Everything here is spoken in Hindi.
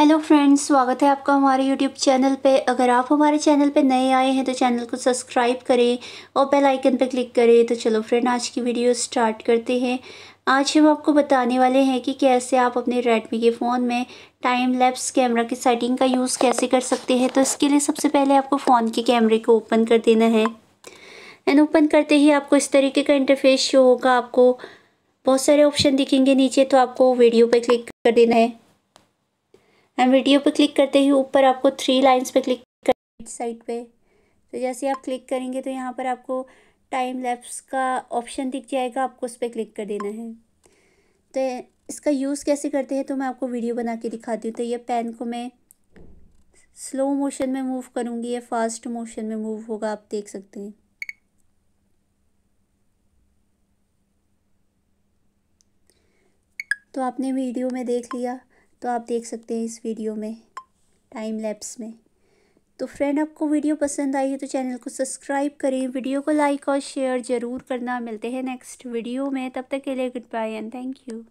हेलो फ्रेंड्स स्वागत है आपका हमारे यूट्यूब चैनल पे अगर आप हमारे चैनल पे नए आए हैं तो चैनल को सब्सक्राइब करें और बेल आइकन पे क्लिक करें तो चलो फ्रेंड आज की वीडियो स्टार्ट करते हैं आज हम आपको बताने वाले हैं कि कैसे आप अपने रेडमी के फ़ोन में टाइम लैप्स कैमरा की सेटिंग का यूज़ कैसे कर सकते हैं तो इसके लिए सबसे पहले आपको फ़ोन के कैमरे को ओपन कर देना है एंड ओपन करते ही आपको इस तरीके का इंटरफेस शो होगा आपको बहुत सारे ऑप्शन दिखेंगे नीचे तो आपको वीडियो पर क्लिक कर देना है एंड वीडियो पर क्लिक करते ही ऊपर आपको थ्री लाइन्स पर क्लिक कर साइड पर तो जैसे आप क्लिक करेंगे तो यहाँ पर आपको टाइम लैप्स का ऑप्शन दिख जाएगा आपको उस पर क्लिक कर देना है तो इसका यूज़ कैसे करते हैं तो मैं आपको वीडियो बना के दिखाती हूँ तो ये पेन को मैं स्लो मोशन में मूव करूँगी या फास्ट मोशन में मूव होगा आप देख सकते हैं तो आपने वीडियो में देख लिया तो आप देख सकते हैं इस वीडियो में टाइम लैप्स में तो फ्रेंड आपको वीडियो पसंद आई है तो चैनल को सब्सक्राइब करें वीडियो को लाइक और शेयर ज़रूर करना मिलते हैं नेक्स्ट वीडियो में तब तक के लिए goodbye and thank you